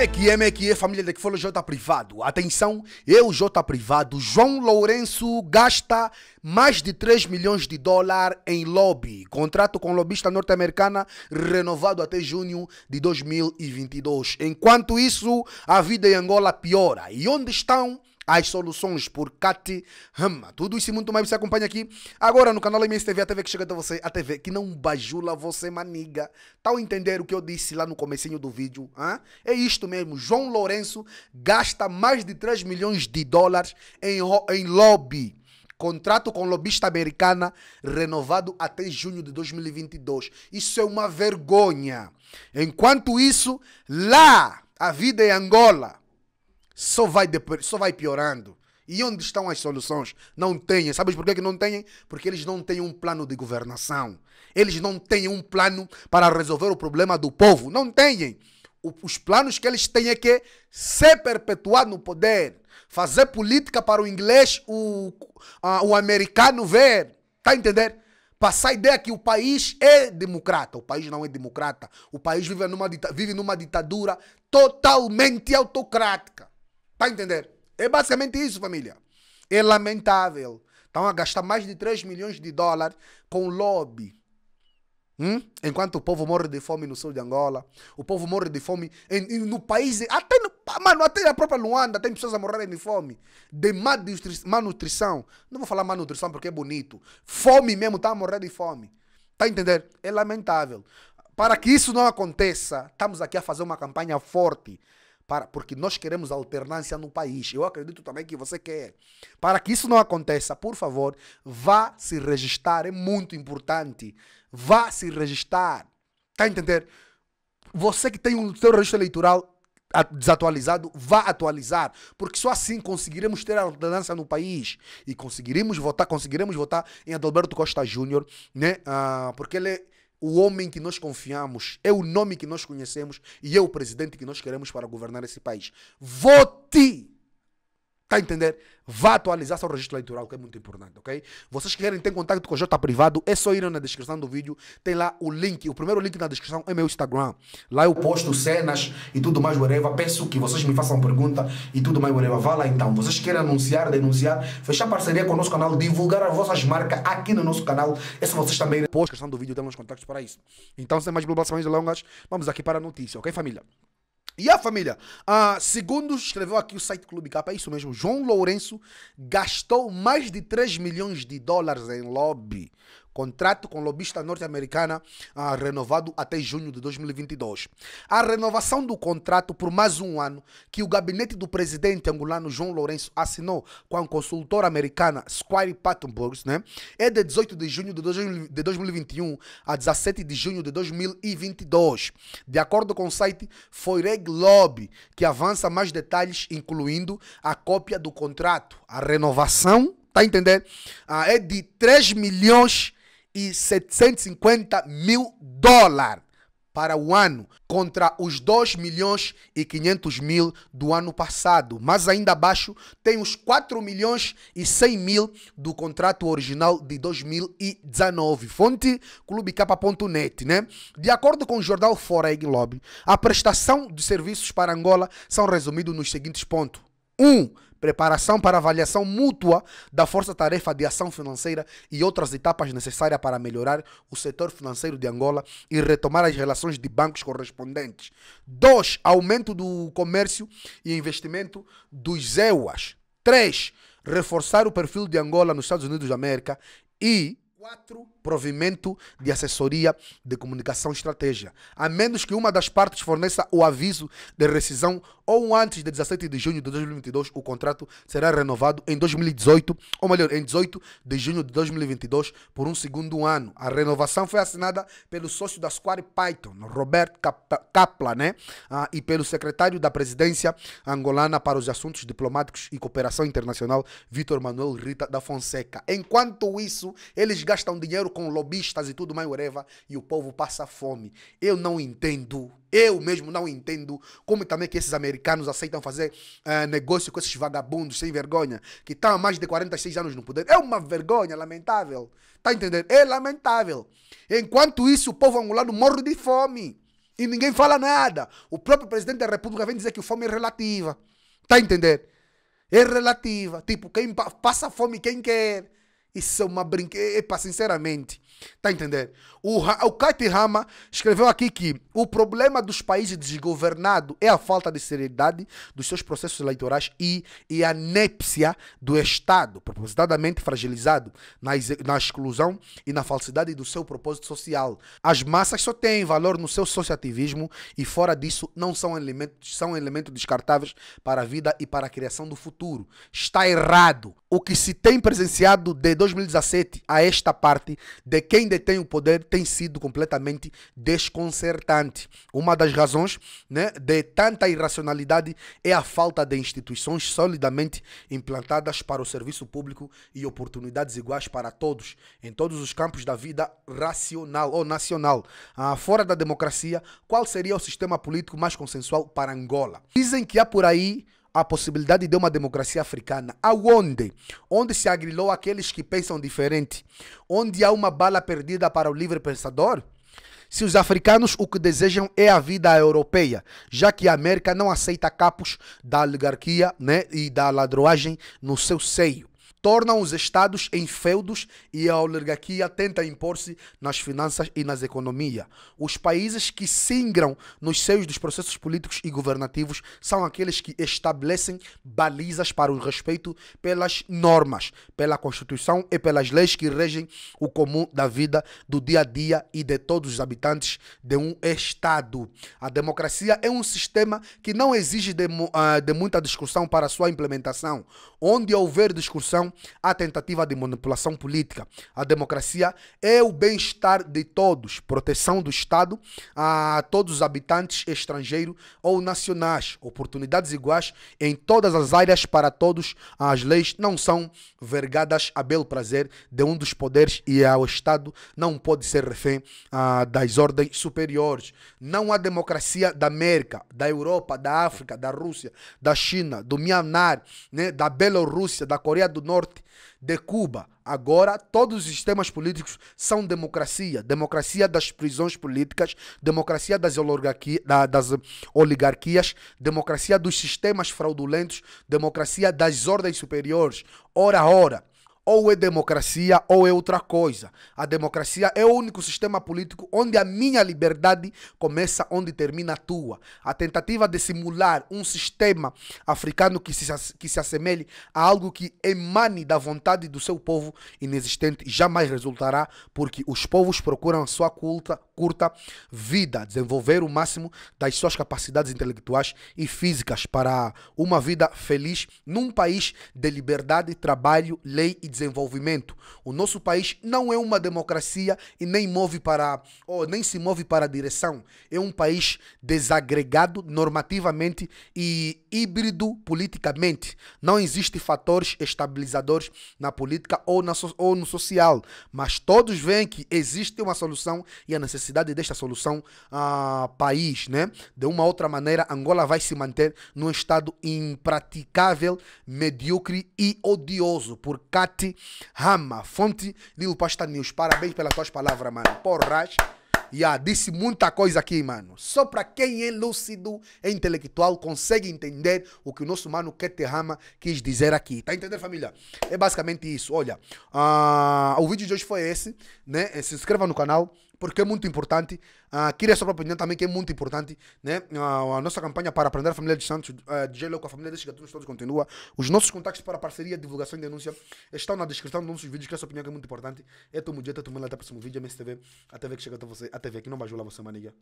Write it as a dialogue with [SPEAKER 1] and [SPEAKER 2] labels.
[SPEAKER 1] Mequie, é Mequie, é família de que falou J Privado. Atenção, eu, J Privado, João Lourenço gasta mais de 3 milhões de dólares em lobby. Contrato com lobista norte-americana renovado até junho de 2022. Enquanto isso, a vida em Angola piora. E onde estão as soluções por Kati Rama. Tudo isso e muito mais você acompanha aqui agora no canal MS TV, a TV que chega até você, a TV que não bajula você, maniga. Tal tá entender o que eu disse lá no comecinho do vídeo? Hein? É isto mesmo, João Lourenço gasta mais de 3 milhões de dólares em, em lobby contrato com lobista americana renovado até junho de 2022. Isso é uma vergonha. Enquanto isso, lá, a vida em é Angola, só vai, só vai piorando. E onde estão as soluções? Não têm. Sabes por é que não têm? Porque eles não têm um plano de governação. Eles não têm um plano para resolver o problema do povo. Não têm. Os planos que eles têm é que se perpetuar no poder. Fazer política para o inglês, o, o americano ver. Está a entender? Passar a ideia que o país é democrata. O país não é democrata. O país vive numa, vive numa ditadura totalmente autocrática. Tá a entender? É basicamente isso, família. É lamentável. Estão a gastar mais de 3 milhões de dólares com lobby. Hum? Enquanto o povo morre de fome no sul de Angola, o povo morre de fome em, em, no país, até no, mano, até na própria Luanda tem pessoas a morrerem de fome, de malnutrição. Não vou falar malnutrição porque é bonito. Fome mesmo, tá a morrer de fome. Está a entender? É lamentável. Para que isso não aconteça, estamos aqui a fazer uma campanha forte para, porque nós queremos alternância no país. Eu acredito também que você quer. Para que isso não aconteça, por favor, vá se registrar. É muito importante. Vá se registrar. Está a entender? Você que tem o seu registro eleitoral desatualizado, vá atualizar, porque só assim conseguiremos ter alternância no país e conseguiremos votar, conseguiremos votar em Adalberto Costa Júnior, né? Ah, porque ele é o homem que nós confiamos, é o nome que nós conhecemos e é o presidente que nós queremos para governar esse país. Vote Está a entender? Vá atualizar seu registro eleitoral, que é muito importante, ok? Vocês que querem ter contato com o J privado, é só ir na descrição do vídeo. Tem lá o link. O primeiro link na descrição é meu Instagram. Lá eu posto cenas e tudo mais, whatever. Peço que vocês me façam pergunta e tudo mais, whatever. Vá lá então. Vocês querem anunciar, denunciar, fechar parceria com o nosso canal, divulgar as vossas marcas aqui no nosso canal. É só vocês também. na descrição do vídeo, tem contatos para isso. Então, sem mais blablações longas, vamos aqui para a notícia, ok, família? E a família, ah, segundo escreveu aqui o site Clube K, é isso mesmo, João Lourenço gastou mais de 3 milhões de dólares em lobby Contrato com lobista norte-americana ah, renovado até junho de 2022. A renovação do contrato por mais um ano que o gabinete do presidente angolano João Lourenço assinou com a consultora americana Squire Pattenburgs né, é de 18 de junho de, de 2021 a 17 de junho de 2022. De acordo com o site Foireg Lobby, que avança mais detalhes, incluindo a cópia do contrato. A renovação, tá entendendo? Ah, é de 3 milhões e 750 mil dólares para o ano, contra os 2 milhões e 500 mil do ano passado. Mas ainda abaixo tem os 4 milhões e 100 mil do contrato original de 2019. Fonte clubecapa.net, né? De acordo com o jornal Foreign Lobby, a prestação de serviços para Angola são resumidos nos seguintes pontos. 1. Preparação para avaliação mútua da força-tarefa de ação financeira e outras etapas necessárias para melhorar o setor financeiro de Angola e retomar as relações de bancos correspondentes. 2. Aumento do comércio e investimento dos EUAs. 3. Reforçar o perfil de Angola nos Estados Unidos da América. E 4 provimento de assessoria de comunicação estratégia, a menos que uma das partes forneça o aviso de rescisão ou antes de 17 de junho de 2022, o contrato será renovado em 2018, ou melhor, em 18 de junho de 2022 por um segundo ano. A renovação foi assinada pelo sócio da Square Python, Roberto Capla, né? Ah, e pelo secretário da presidência angolana para os assuntos diplomáticos e cooperação internacional, Vitor Manuel Rita da Fonseca. Enquanto isso, eles gastam dinheiro com lobistas e tudo mais, whatever, e o povo passa fome. Eu não entendo, eu mesmo não entendo como também que esses americanos aceitam fazer uh, negócio com esses vagabundos sem vergonha, que estão tá há mais de 46 anos no poder. É uma vergonha, lamentável. Tá entendendo? É lamentável. Enquanto isso, o povo angolano morre de fome. E ninguém fala nada. O próprio presidente da república vem dizer que fome é relativa. Tá entendendo? É relativa. Tipo, quem passa fome, quem quer. Isso é uma brincadeira. Epa, sinceramente, Tá a entender? O, o Rama escreveu aqui que o problema dos países desgovernados é a falta de seriedade dos seus processos eleitorais e, e a népcia do Estado, propositadamente fragilizado na, na exclusão e na falsidade do seu propósito social. As massas só têm valor no seu sociativismo e, fora disso, não são elementos, são elementos descartáveis para a vida e para a criação do futuro. Está errado. O que se tem presenciado de 2017 a esta parte de quem detém o poder tem sido completamente desconcertante. Uma das razões né, de tanta irracionalidade é a falta de instituições solidamente implantadas para o serviço público e oportunidades iguais para todos, em todos os campos da vida racional ou nacional. Ah, fora da democracia, qual seria o sistema político mais consensual para Angola? Dizem que há por aí a possibilidade de uma democracia africana. Aonde? Onde se agrilou aqueles que pensam diferente? Onde há uma bala perdida para o livre pensador? Se os africanos o que desejam é a vida europeia, já que a América não aceita capos da oligarquia né, e da ladroagem no seu seio tornam os estados em feudos e a oligarquia tenta impor-se nas finanças e nas economias. Os países que singram nos seios dos processos políticos e governativos são aqueles que estabelecem balizas para o respeito pelas normas, pela Constituição e pelas leis que regem o comum da vida do dia a dia e de todos os habitantes de um Estado. A democracia é um sistema que não exige de, ah, de muita discussão para sua implementação. Onde houver discussão, à tentativa de manipulação política. A democracia é o bem-estar de todos, proteção do Estado a todos os habitantes estrangeiros ou nacionais, oportunidades iguais em todas as áreas para todos. As leis não são vergadas a belo prazer de um dos poderes e ao Estado não pode ser refém ah, das ordens superiores. Não há democracia da América, da Europa, da África, da Rússia, da China, do Mianmar né, da Bielorrússia, da Coreia do Norte norte de Cuba. Agora, todos os sistemas políticos são democracia. Democracia das prisões políticas, democracia das, das oligarquias, democracia dos sistemas fraudulentos, democracia das ordens superiores. Ora, ora, ou é democracia ou é outra coisa. A democracia é o único sistema político onde a minha liberdade começa onde termina a tua. A tentativa de simular um sistema africano que se, que se assemelhe a algo que emane da vontade do seu povo inexistente jamais resultará, porque os povos procuram a sua culta, curta vida, desenvolver o máximo das suas capacidades intelectuais e físicas para uma vida feliz num país de liberdade, trabalho, lei e desenvolvimento desenvolvimento. O nosso país não é uma democracia e nem move para ou nem se move para a direção. É um país desagregado normativamente e híbrido politicamente. Não existem fatores estabilizadores na política ou, na, ou no social, mas todos veem que existe uma solução e a necessidade desta solução a ah, país, né? De uma outra maneira, Angola vai se manter num estado impraticável, medíocre e odioso por cat Mati Rama. Fonte Lil Pasta News. Parabéns pelas tuas palavras, mano. Porras. Yeah, disse muita coisa aqui, mano. Só para quem é lúcido, é intelectual, consegue entender o que o nosso mano Rama quis dizer aqui. Tá entendendo, família? É basicamente isso. Olha, uh, o vídeo de hoje foi esse, né? Se inscreva no canal, porque é muito importante. Uh, queria só para opinião também que é muito importante. Né? Uh, a nossa campanha para aprender a família de Santos, uh, ah, DJ Leo com a família de gatunos todos continua. Os nossos contatos para parceria, divulgação e denúncia estão na descrição dos nossos vídeos, que essa opinião que é muito importante. É tomo dia, tomo lá, até o próximo vídeo, é MSTV, a TV que chega até você, a TV que não bajula você, maniga.